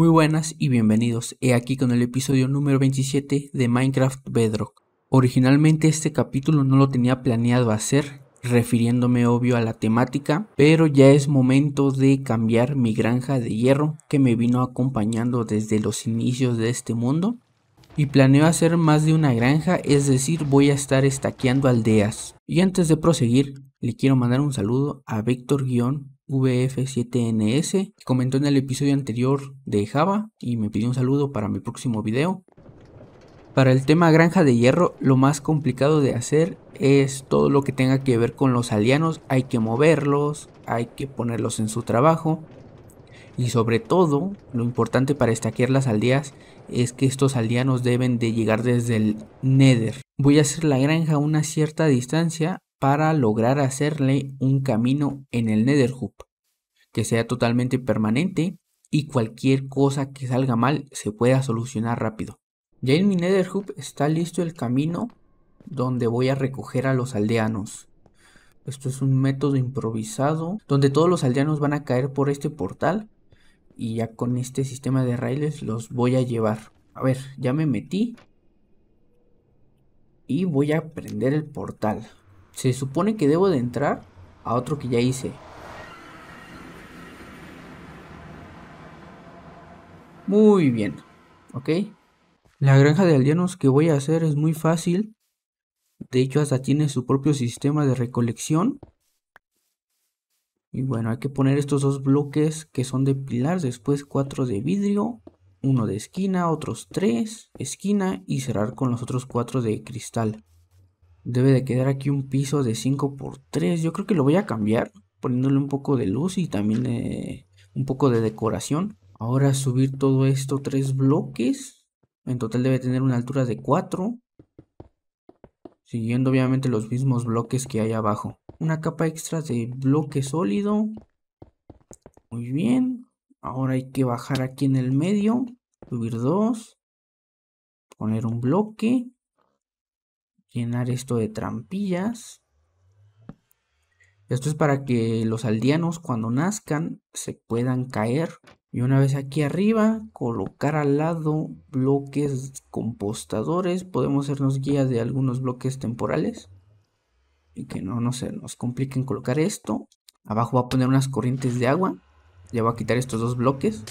Muy buenas y bienvenidos. He aquí con el episodio número 27 de Minecraft Bedrock. Originalmente este capítulo no lo tenía planeado hacer, refiriéndome obvio a la temática, pero ya es momento de cambiar mi granja de hierro que me vino acompañando desde los inicios de este mundo. Y planeo hacer más de una granja, es decir, voy a estar estaqueando aldeas. Y antes de proseguir, le quiero mandar un saludo a Víctor-Guión VF7NS, comentó en el episodio anterior de Java y me pidió un saludo para mi próximo video. Para el tema granja de hierro, lo más complicado de hacer es todo lo que tenga que ver con los aldeanos. Hay que moverlos, hay que ponerlos en su trabajo. Y sobre todo, lo importante para estaquear las aldeas es que estos aldeanos deben de llegar desde el Nether. Voy a hacer la granja a una cierta distancia para lograr hacerle un camino en el Netherhub que sea totalmente permanente y cualquier cosa que salga mal se pueda solucionar rápido. Ya en mi Netherhub está listo el camino donde voy a recoger a los aldeanos. Esto es un método improvisado donde todos los aldeanos van a caer por este portal y ya con este sistema de raíles los voy a llevar. A ver, ya me metí y voy a prender el portal. Se supone que debo de entrar a otro que ya hice. Muy bien, ¿ok? La granja de aldeanos que voy a hacer es muy fácil. De hecho, hasta tiene su propio sistema de recolección. Y bueno, hay que poner estos dos bloques que son de pilar, después cuatro de vidrio, uno de esquina, otros tres, esquina y cerrar con los otros cuatro de cristal. Debe de quedar aquí un piso de 5 por 3 Yo creo que lo voy a cambiar poniéndole un poco de luz y también eh, un poco de decoración. Ahora subir todo esto tres bloques. En total debe tener una altura de 4. Siguiendo obviamente los mismos bloques que hay abajo. Una capa extra de bloque sólido. Muy bien. Ahora hay que bajar aquí en el medio. Subir dos. Poner un bloque llenar esto de trampillas. Esto es para que los aldeanos cuando nazcan se puedan caer. Y una vez aquí arriba, colocar al lado bloques compostadores. Podemos hacernos guías de algunos bloques temporales. Y que no, no se nos compliquen colocar esto. Abajo voy a poner unas corrientes de agua. Ya voy a quitar estos dos bloques.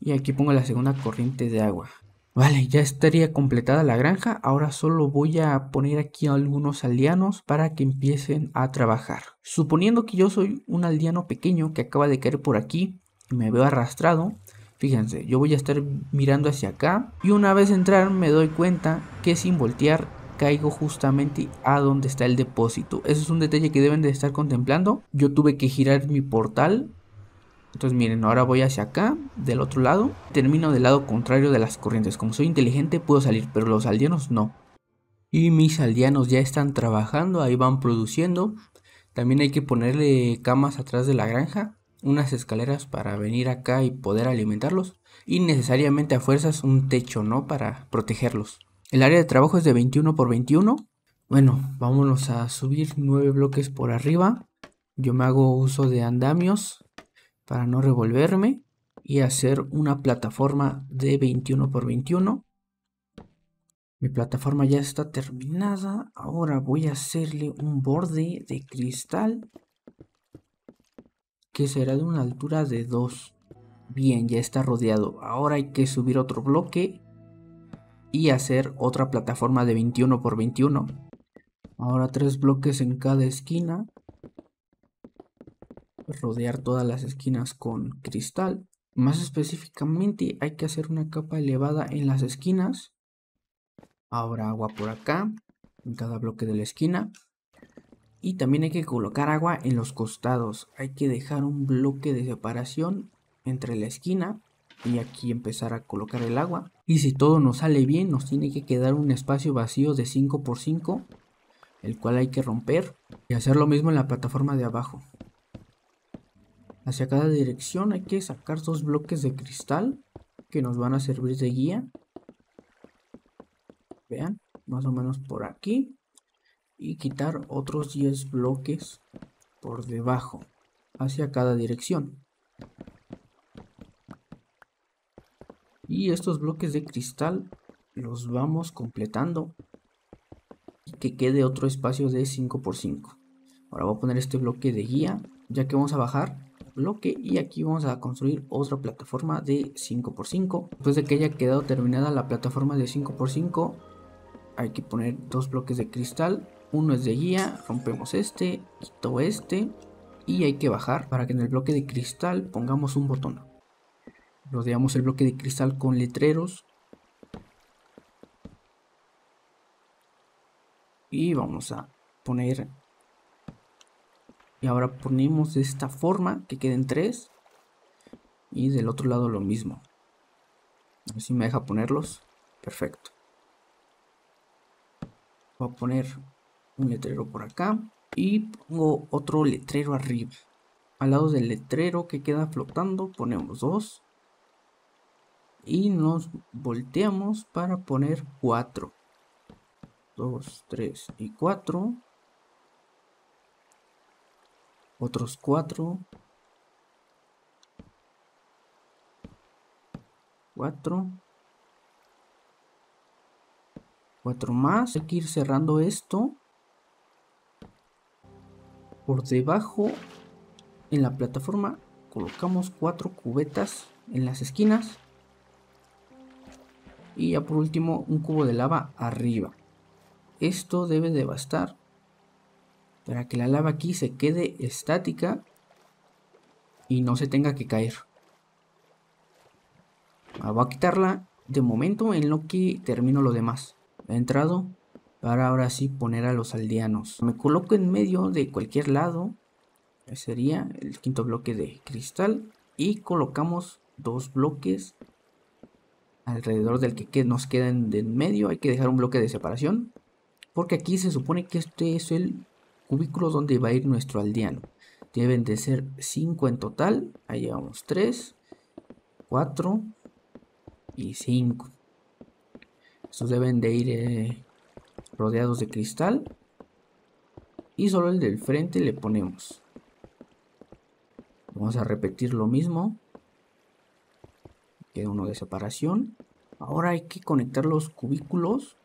Y aquí pongo la segunda corriente de agua. Vale, ya estaría completada la granja. Ahora solo voy a poner aquí algunos aldeanos para que empiecen a trabajar. Suponiendo que yo soy un aldeano pequeño que acaba de caer por aquí y me veo arrastrado, Fíjense, yo voy a estar mirando hacia acá y una vez entrar me doy cuenta que sin voltear caigo justamente a donde está el depósito. Eso es un detalle que deben de estar contemplando. Yo tuve que girar mi portal entonces miren, ahora voy hacia acá, del otro lado. Termino del lado contrario de las corrientes. Como soy inteligente puedo salir, pero los aldeanos no. Y mis aldeanos ya están trabajando, ahí van produciendo. También hay que ponerle camas atrás de la granja, unas escaleras para venir acá y poder alimentarlos. Y necesariamente a fuerzas un techo, ¿no? Para protegerlos. El área de trabajo es de 21 por 21. Bueno, vámonos a subir 9 bloques por arriba. Yo me hago uso de andamios para no revolverme y hacer una plataforma de 21 por 21 mi plataforma ya está terminada ahora voy a hacerle un borde de cristal que será de una altura de 2 bien ya está rodeado ahora hay que subir otro bloque y hacer otra plataforma de 21 por 21 ahora tres bloques en cada esquina rodear todas las esquinas con cristal. Más específicamente hay que hacer una capa elevada en las esquinas. Ahora agua por acá, en cada bloque de la esquina. Y también hay que colocar agua en los costados. Hay que dejar un bloque de separación entre la esquina y aquí empezar a colocar el agua. Y si todo nos sale bien, nos tiene que quedar un espacio vacío de 5x5, el cual hay que romper y hacer lo mismo en la plataforma de abajo. Hacia cada dirección hay que sacar dos bloques de cristal que nos van a servir de guía. Vean, más o menos por aquí. Y quitar otros 10 bloques por debajo, hacia cada dirección. Y estos bloques de cristal los vamos completando y que quede otro espacio de 5x5. Ahora voy a poner este bloque de guía, ya que vamos a bajar bloque y aquí vamos a construir otra plataforma de 5x5 después de que haya quedado terminada la plataforma de 5x5 hay que poner dos bloques de cristal uno es de guía rompemos este quito este y hay que bajar para que en el bloque de cristal pongamos un botón rodeamos el bloque de cristal con letreros y vamos a poner y ahora ponemos de esta forma que queden tres. Y del otro lado lo mismo. así si me deja ponerlos. Perfecto. Voy a poner un letrero por acá. Y pongo otro letrero arriba. Al lado del letrero que queda flotando ponemos dos. Y nos volteamos para poner cuatro. Dos, tres y cuatro otros cuatro. Cuatro. Cuatro más. Hay que ir cerrando esto. Por debajo, en la plataforma, colocamos cuatro cubetas en las esquinas. Y ya por último, un cubo de lava arriba. Esto debe de bastar para que la lava aquí se quede estática y no se tenga que caer. Ah, voy a quitarla de momento en lo que termino lo demás. He entrado para ahora sí poner a los aldeanos. Me coloco en medio de cualquier lado. Sería el quinto bloque de cristal. Y colocamos dos bloques alrededor del que nos quedan de en medio. Hay que dejar un bloque de separación. Porque aquí se supone que este es el cubículos donde va a ir nuestro aldeano. Deben de ser 5 en total. Ahí llevamos 3, 4 y 5. Estos deben de ir eh, rodeados de cristal. Y solo el del frente le ponemos. Vamos a repetir lo mismo. Queda uno de separación. Ahora hay que conectar los cubículos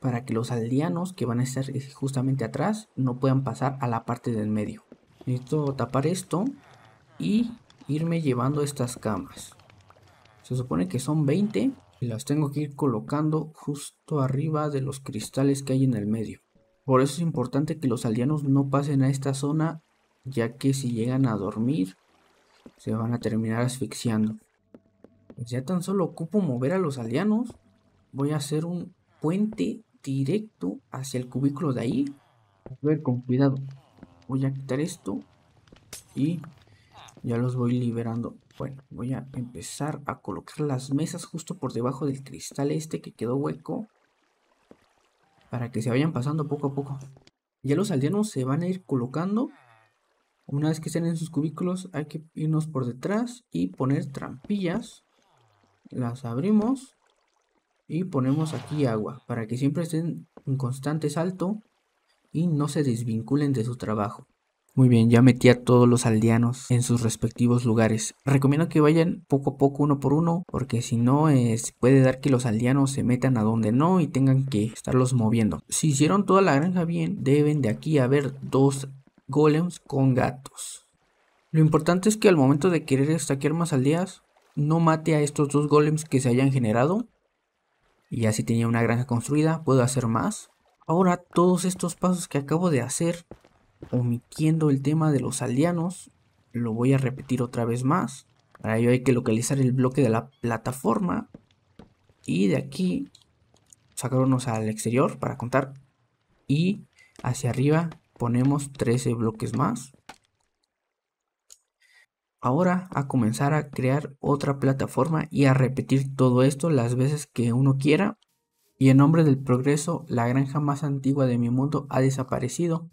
para que los aldeanos que van a estar eh, justamente atrás no puedan pasar a la parte del medio. Necesito tapar esto y irme llevando estas camas. Se supone que son 20 y las tengo que ir colocando justo arriba de los cristales que hay en el medio. Por eso es importante que los aldeanos no pasen a esta zona ya que si llegan a dormir se van a terminar asfixiando. Pues ya tan solo ocupo mover a los aldeanos. Voy a hacer un puente directo hacia el cubículo de ahí. a ver con cuidado. Voy a quitar esto y ya los voy liberando. Bueno, voy a empezar a colocar las mesas justo por debajo del cristal este que quedó hueco. Para que se vayan pasando poco a poco. Ya los aldeanos se van a ir colocando. Una vez que estén en sus cubículos hay que irnos por detrás y poner trampillas. Las abrimos y ponemos aquí agua para que siempre estén en constante salto y no se desvinculen de su trabajo. Muy bien, ya metí a todos los aldeanos en sus respectivos lugares. Recomiendo que vayan poco a poco, uno por uno, porque si no, es este, puede dar que los aldeanos se metan a donde no y tengan que estarlos moviendo. Si hicieron toda la granja bien, deben de aquí haber dos golems con gatos. Lo importante es que al momento de querer estaquear más aldeas, no mate a estos dos golems que se hayan generado y ya si tenía una granja construida, ¿puedo hacer más? Ahora todos estos pasos que acabo de hacer, omitiendo el tema de los aldeanos, lo voy a repetir otra vez más. Para ello hay que localizar el bloque de la plataforma y de aquí sacarnos al exterior para contar y hacia arriba ponemos 13 bloques más Ahora a comenzar a crear otra plataforma y a repetir todo esto las veces que uno quiera. Y en nombre del progreso, la granja más antigua de mi mundo ha desaparecido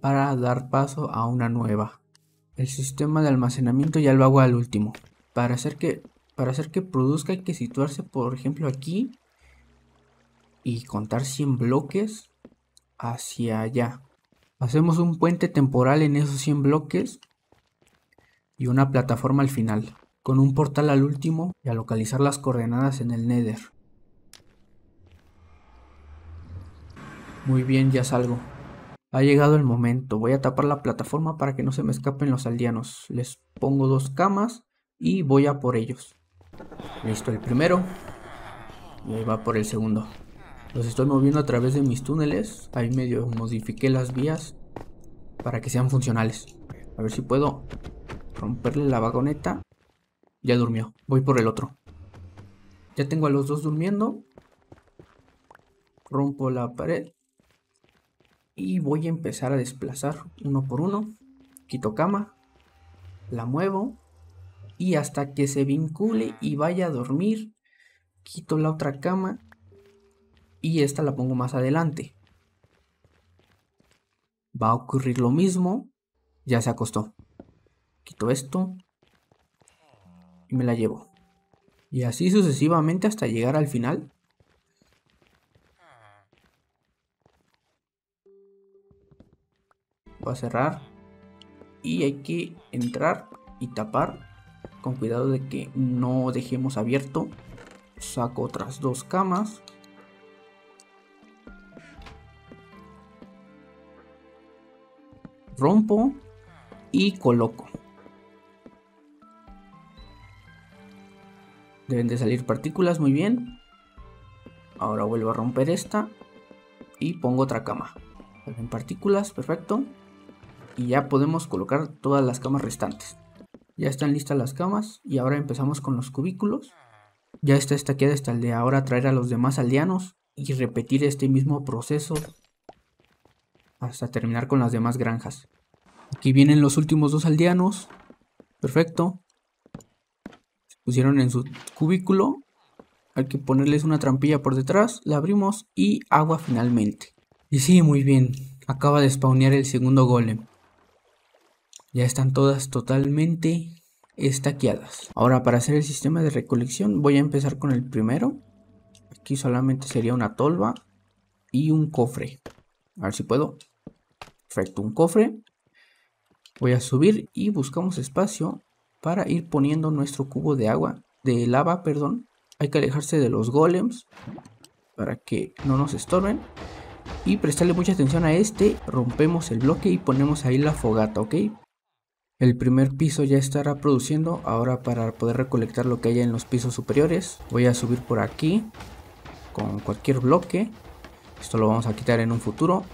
para dar paso a una nueva. El sistema de almacenamiento ya lo hago al último. Para hacer que, para hacer que produzca hay que situarse por ejemplo aquí y contar 100 bloques hacia allá. Hacemos un puente temporal en esos 100 bloques y una plataforma al final, con un portal al último y a localizar las coordenadas en el Nether. Muy bien, ya salgo. Ha llegado el momento, voy a tapar la plataforma para que no se me escapen los aldeanos. Les pongo dos camas y voy a por ellos. Listo el primero. Y va por el segundo. Los estoy moviendo a través de mis túneles. Ahí medio modifiqué las vías para que sean funcionales. A ver si puedo romperle la vagoneta. Ya durmió. Voy por el otro. Ya tengo a los dos durmiendo. Rompo la pared. Y voy a empezar a desplazar uno por uno. Quito cama. La muevo. Y hasta que se vincule y vaya a dormir. Quito la otra cama. Y esta la pongo más adelante. Va a ocurrir lo mismo. Ya se acostó. Quito esto. Y me la llevo. Y así sucesivamente hasta llegar al final. Voy a cerrar. Y hay que entrar y tapar. Con cuidado de que no dejemos abierto. Saco otras dos camas. Rompo y coloco. Deben de salir partículas, muy bien. Ahora vuelvo a romper esta. Y pongo otra cama. Salen partículas, perfecto. Y ya podemos colocar todas las camas restantes. Ya están listas las camas. Y ahora empezamos con los cubículos. Ya está esta queda el ahora traer a los demás aldeanos. Y repetir este mismo proceso. Hasta terminar con las demás granjas. Aquí vienen los últimos dos aldeanos. Perfecto pusieron en su cubículo. Hay que ponerles una trampilla por detrás, la abrimos y agua finalmente. Y sí, muy bien, acaba de spawnear el segundo golem. Ya están todas totalmente estaqueadas. Ahora para hacer el sistema de recolección voy a empezar con el primero. Aquí solamente sería una tolva y un cofre. A ver si puedo. Perfecto, un cofre. Voy a subir y buscamos espacio para ir poniendo nuestro cubo de agua, de lava, perdón. Hay que alejarse de los golems para que no nos estorben. Y prestarle mucha atención a este, rompemos el bloque y ponemos ahí la fogata, ¿ok? El primer piso ya estará produciendo, ahora para poder recolectar lo que haya en los pisos superiores, voy a subir por aquí con cualquier bloque, esto lo vamos a quitar en un futuro.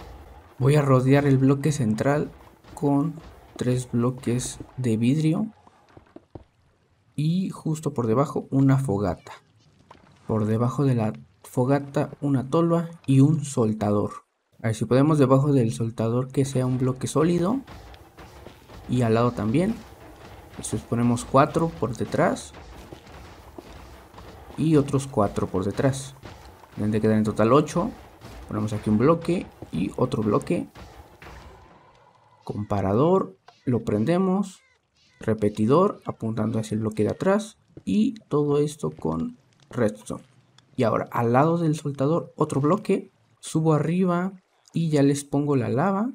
Voy a rodear el bloque central con tres bloques de vidrio y justo por debajo una fogata. Por debajo de la fogata una tolva y un soltador. A ver si podemos debajo del soltador que sea un bloque sólido. Y al lado también. Entonces ponemos 4 por detrás. Y otros cuatro por detrás. Deben de quedar en total 8. Ponemos aquí un bloque y otro bloque. Comparador. Lo prendemos repetidor apuntando hacia el bloque de atrás y todo esto con redstone. Y ahora al lado del soltador otro bloque, subo arriba y ya les pongo la lava.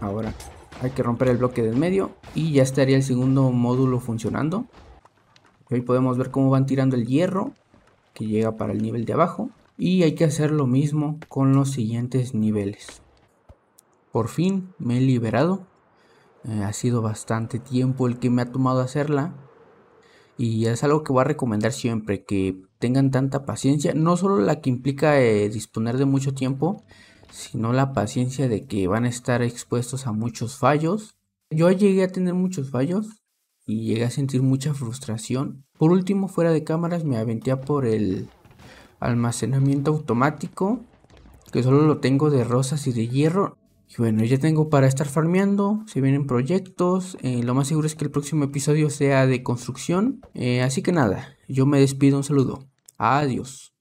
Ahora hay que romper el bloque del medio y ya estaría el segundo módulo funcionando. Hoy podemos ver cómo van tirando el hierro que llega para el nivel de abajo. Y hay que hacer lo mismo con los siguientes niveles. Por fin me he liberado eh, ha sido bastante tiempo el que me ha tomado hacerla. Y es algo que voy a recomendar siempre, que tengan tanta paciencia, no solo la que implica eh, disponer de mucho tiempo, sino la paciencia de que van a estar expuestos a muchos fallos. Yo llegué a tener muchos fallos y llegué a sentir mucha frustración. Por último, fuera de cámaras, me aventé por el almacenamiento automático, que solo lo tengo de rosas y de hierro. Y bueno, ya tengo para estar farmeando, se vienen proyectos, eh, lo más seguro es que el próximo episodio sea de construcción, eh, así que nada, yo me despido, un saludo, adiós.